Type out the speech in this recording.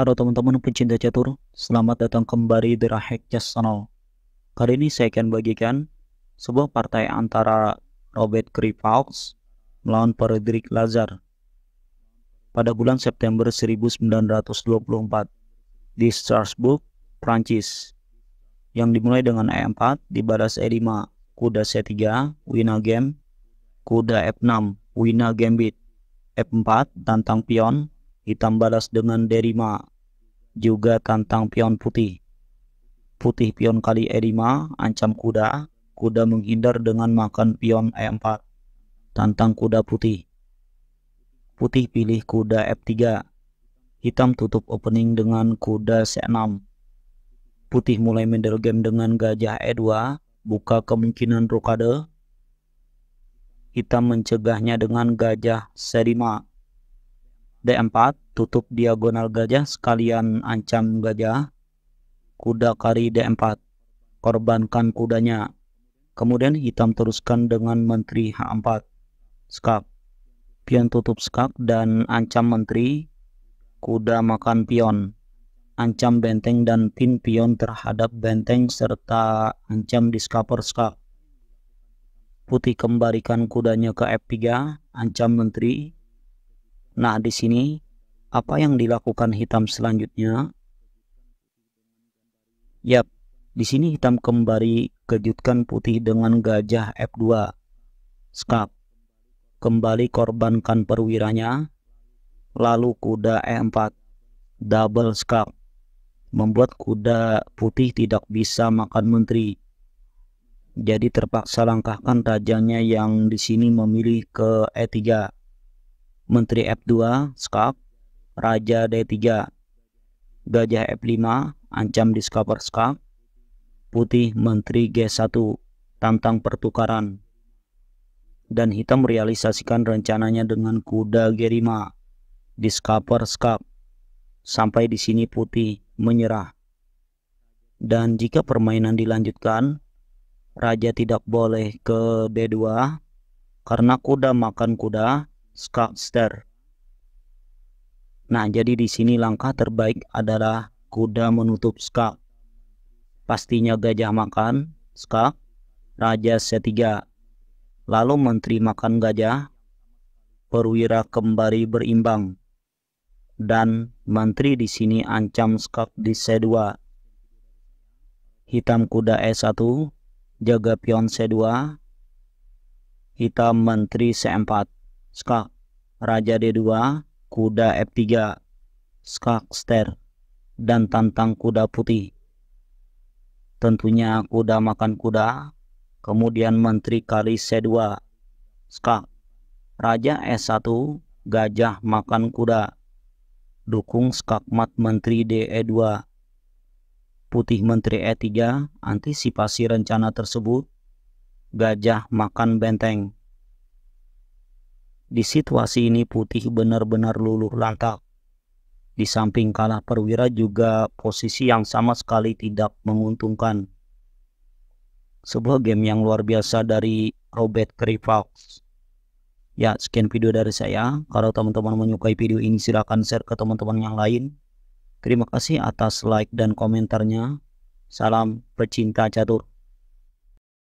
Halo teman-teman pecinta catur, selamat datang kembali di Rahek Chess Channel. Kali ini saya akan bagikan sebuah partai antara Robert Kripaux melawan Frederick Lazar pada bulan September 1924 di Strasbourg, Prancis yang dimulai dengan E4 dibalas E5 kuda C3 wina game kuda F6 wina gambit F4 tantang pion hitam balas dengan D5 juga tantang pion putih. Putih pion kali E5, ancam kuda, kuda menghindar dengan makan pion E4. Tantang kuda putih. Putih pilih kuda F3. E Hitam tutup opening dengan kuda C6. Putih mulai middle game dengan gajah E2, buka kemungkinan rokade. Hitam mencegahnya dengan gajah C5. D4 tutup diagonal gajah sekalian ancam gajah. Kuda kari D4. Korbankan kudanya. Kemudian hitam teruskan dengan menteri H4. Skak. Pion tutup skak dan ancam menteri. Kuda makan pion. Ancam benteng dan pin pion terhadap benteng serta ancam discover skak. Putih kembalikan kudanya ke F3, ancam menteri. Nah, di sini apa yang dilakukan hitam selanjutnya? Yap, di sini hitam kembali kejutkan putih dengan gajah F2. Skap, kembali korbankan perwiranya. Lalu kuda E4, double skap, membuat kuda putih tidak bisa makan menteri. Jadi terpaksa langkahkan rajanya yang di sini memilih ke E3. Menteri F2, skap, Raja D3, Gajah F5, ancam Discover Skak, Putih Menteri G1, tantang pertukaran, dan hitam merealisasikan rencananya dengan kuda G5, Discover Skak. Sampai di sini putih menyerah. Dan jika permainan dilanjutkan, Raja tidak boleh ke D2 karena kuda makan kuda, Skak Ster Nah, jadi di sini langkah terbaik adalah kuda menutup skak. Pastinya gajah makan skak, raja C3. Lalu menteri makan gajah, perwira kembali berimbang. Dan menteri di sini ancam skak di C2. Hitam kuda E1, jaga pion C2. Hitam menteri C4, skak, raja D2, kuda F3, skakster, dan tantang kuda putih. Tentunya kuda makan kuda, kemudian menteri kali C2, skak, raja S1, gajah makan kuda, dukung skakmat menteri DE2, putih menteri E3, antisipasi rencana tersebut, gajah makan benteng. Di situasi ini putih benar-benar luluh lantak. Di samping kalah perwira juga posisi yang sama sekali tidak menguntungkan. Sebuah game yang luar biasa dari Robert Krivax. Ya, sekian video dari saya. Kalau teman-teman menyukai video ini silahkan share ke teman-teman yang lain. Terima kasih atas like dan komentarnya. Salam pecinta catur.